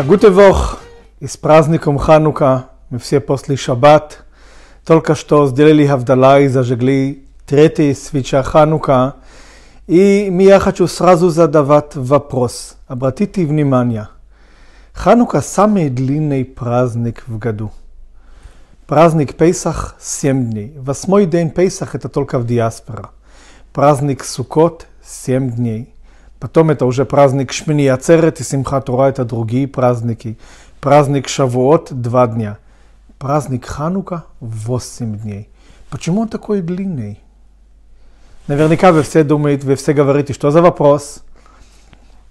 Агутевох, Гутевох и с праздником Ханука мы все после шаббат только что сделали Авдала и зажгли третий свеча Ханука. И я хочу сразу задавать вопрос. Обратите внимание. Ханука – самый длинный праздник в году. Праздник Пейсах – 7 дней. Восьмой день Пейсах – это только в диаспора. Праздник Сукот 7 дней. Потом это уже праздник Шмини Ацерет и Симха Тура, это другие праздники. Праздник Шавуот – два дня. Праздник Ханука – восемь дней. Почему он такой длинный? Наверняка вы все думаете, вы все говорите, что за вопрос?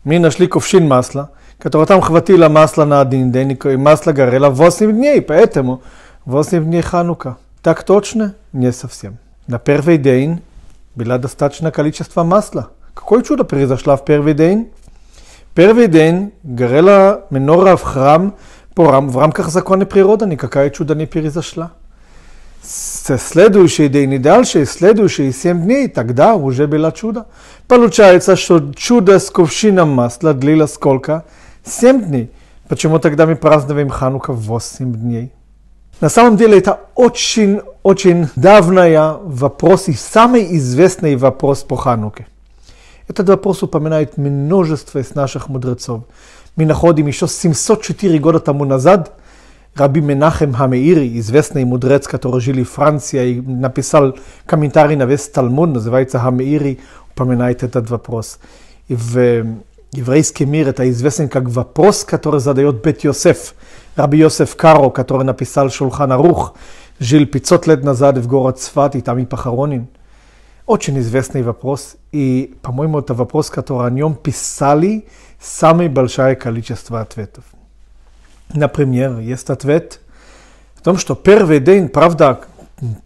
Мы нашли кувшин масла, которого там хватило масла на один день, и масло горело 8 дней, поэтому 8 дней Ханука. Так точно? Не совсем. На первый день было достаточно количество масла – Какое чудо произошло в первый день? Первый день горела минора в храм по рам, в рамках закона природы, никакое чудо не произошло. Следующий день и дальше, следующие семь дней, тогда уже было чудо. Получается, что чудо с кувшином масла длилось сколько? Семь дней. Почему тогда мы празднуем Ханука восемь дней? На самом деле это очень-очень давний вопрос и самый известный вопрос по Хануке. Этот вопрос упоминает множество из наших мудрецов. Мы находим еще 704 года тому назад Раби Менахем Хамеири, известный мудрец, который жил в Франции, и написал комментарий на весь Талмуд, называется Хамеири, упоминает этот вопрос. И в еврейский мир это известен как вопрос, который задает Бет Йосеф. Раби Йосеф Каро, который написал Шулхан Арух, жил 500 лет назад в город Сват и там и похоронен. очень известный вопрос, и, по-моему, это вопрос, который о нем писали самое большое количество ответов. Например, есть ответ о том, что первый день, правда,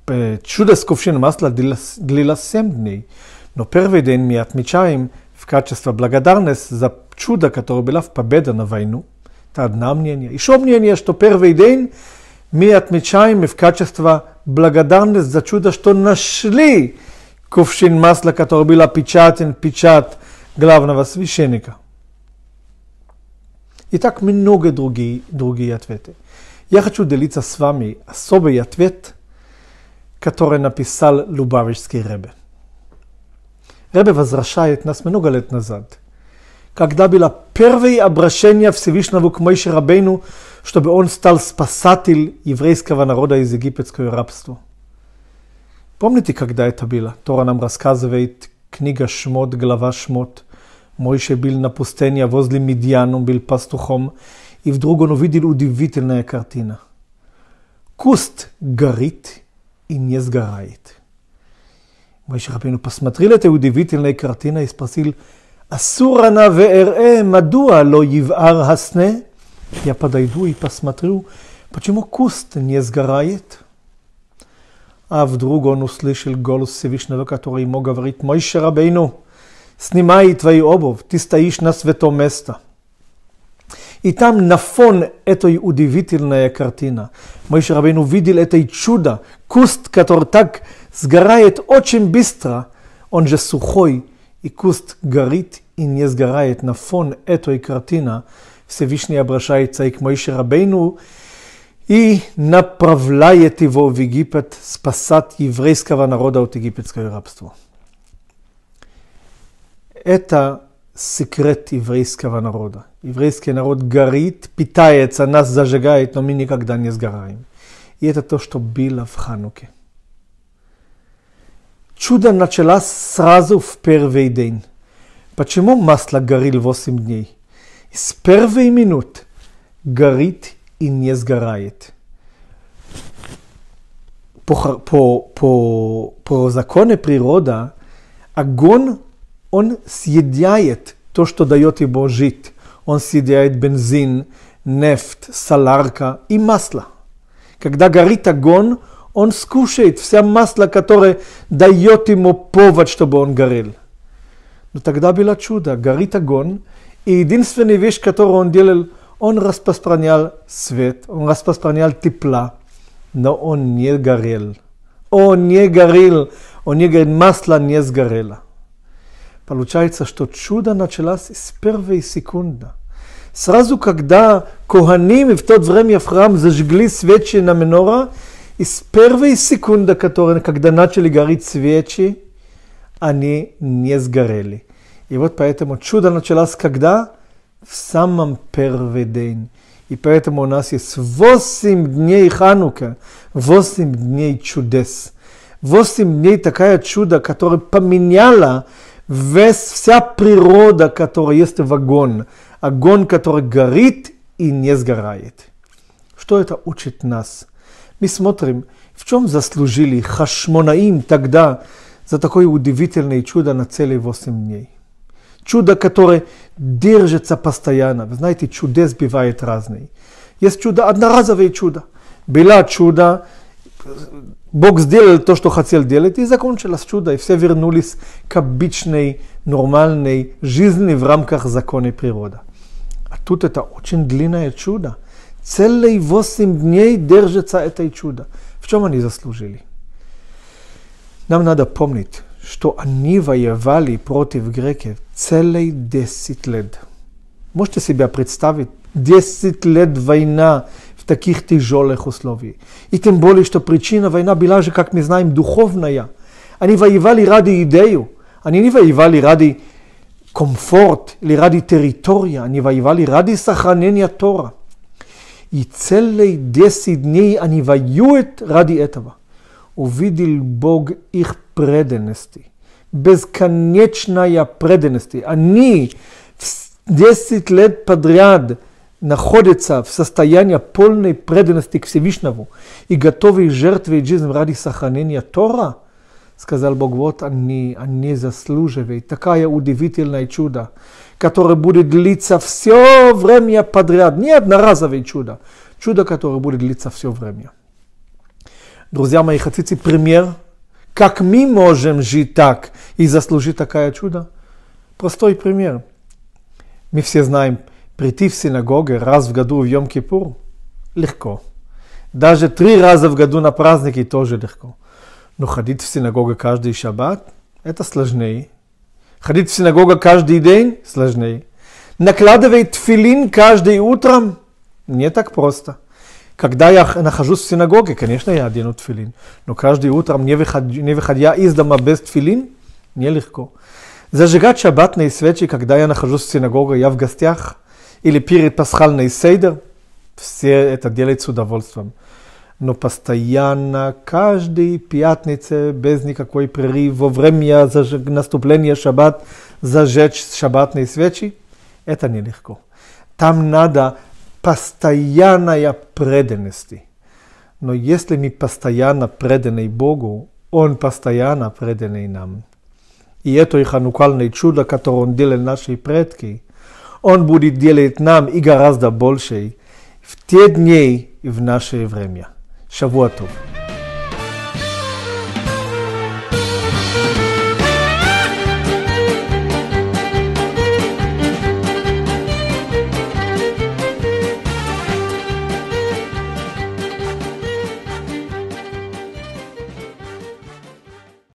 э, чудо с кувшином масла длилось 7 дней, но первый день мы отмечаем в качестве благодарности за чудо, которое было в победе на войну. Это одно мнение. Еще мнение, что первый день мы отмечаем в качестве благодарности за чудо, что нашли кувшин масла, который был опечатан, печат главного священника. И так много другие, другие ответы. Я хочу делиться с вами особый ответ, который написал Лубавичский Ребе. Ребе возвращает нас много лет назад, когда было первое обращение Всевышнего к Моише Рабейну, чтобы он стал спасатель еврейского народа из египетского рабства. Pomniti когда это было? Тора нам рассказывает книга Шмот, глава Шмот. Мойше был на пустыне возле Медьян, он был пастухом, и вдруг он увидел удивительная картина. Куст горит и не сгорает. Мойше Рабину посмотрел этой удивительной картиной и спросил, «Асура на вере, мадуа ло евар хасне?» Я подойду и посмотрю, почему куст не сгорает. а вдруг он услышал голос Всевышнего, который ему говорит, «Мойше Рабейну, снимай твои обувь, ты стоишь на святом месте». И там на фон этой удивительной картины Мойше Рабейн увидел это чудо. Куст, который так сгорает очень быстро, он же сухой, и куст горит и не сгорает на фон этой картины. Всевышний обращается и к Мойше Рабейну, и направляет его в Египет спасать еврейского народа от египетского рабства. Это секрет еврейского народа. Еврейский народ горит, питается, нас зажигает, но мы никогда не сгораем. И это то, что было в Хануке. Чудо началось сразу в первый день. Почему масло горит 8 дней? С первой минут горит и не сгорает. По, по, по, по закону природы огонь, он съедает то, что дает ему жить. Он съедает бензин, нефть, соларка и масло. Когда горит огонь, он скушает все масло, которое дает ему повод, чтобы он горел. Но тогда было чудо. Горит огонь, и единственная вещь, которую он делал – он распространял свет, он распространял тепла, но он не горел. Он не горел, он не горел, масло не сгорело. Получается, что чудо началось с первой секунды. Сразу, когда Коханим в тот время в храм зажгли свечи на минора, и с первой секунды, которые, когда начали гореть свечи, они не сгорели. И вот поэтому чудо началось когда? в самом первый день. И поэтому у нас есть 8 дней Ханука, 8 дней чудес. 8 дней такая чудо, которое поменяло весь, вся природа, которая есть в огонь. Огонь, который горит и не сгорает. Что это учит нас? Мы смотрим, в чем заслужили хашмонаим тогда за такое удивительное чудо на целые 8 дней чудо, которое держится постоянно. Вы знаете, чудес бывает разные. Есть чудо, одноразовое чудо. Было чудо, Бог сделал то, что хотел делать, и закончилось чудо, и все вернулись к обычной, нормальной жизни в рамках закона природы. А тут это очень длинное чудо. Целые восемь дней держится это чудо. В чем они заслужили? Нам надо помнить, što anjiva je vali protiv Greke 10 лет. Можете Možete себе представить 10 лет война в таких тяжелых условиях. И тем более, что причина войны была же, как мы знаем, духовная. Они воевали ради идею, они не воевали ради комфорт или ради территории, они воевали ради сохранения Тора. И целые 10 дней они воюют ради этого. увидел Бог их преданности, бесконечная преданности. Они в 10 лет подряд находятся в состоянии полной преданности к Всевышнему и готовы жертвовать жизнь ради сохранения Тора, сказал Бог, вот они, они заслуживают Такая удивительная чудо, которое будет длиться все время подряд, не одноразовое чудо, чудо, которое будет длиться все время. Друзья мои, хотите пример? Как мы можем жить так и заслужить такое чудо? Простой пример. Мы все знаем, прийти в синагогу раз в году в Йом-Кипур легко. Даже три раза в году на праздники тоже легко. Но ходить в синагогу каждый шаббат – это сложнее. Ходить в синагогу каждый день – сложнее. Накладывать тфилин каждый утром – не так просто. Когда я нахожусь в синагоге, конечно, я одену тфилин. Но каждое утро не выходя, не выходя из дома без тфилин нелегко. Зажигать шабатные свечи, когда я нахожусь в синагоге, я в гостях, или перед пасхальной сейдер, все это делают с удовольствием. Но постоянно, каждый пятница, без никакой прерыв, во время зажиг... наступления шаббат, зажечь шаббатные свечи, это нелегко. Там надо постоянная преданности. Но если мы постоянно преданы Богу, Он постоянно преданный нам. И это и ханукальное чудо, которое Он делал наши предки. Он будет делать нам и гораздо больше в те дни и в наше время. Шавуатов.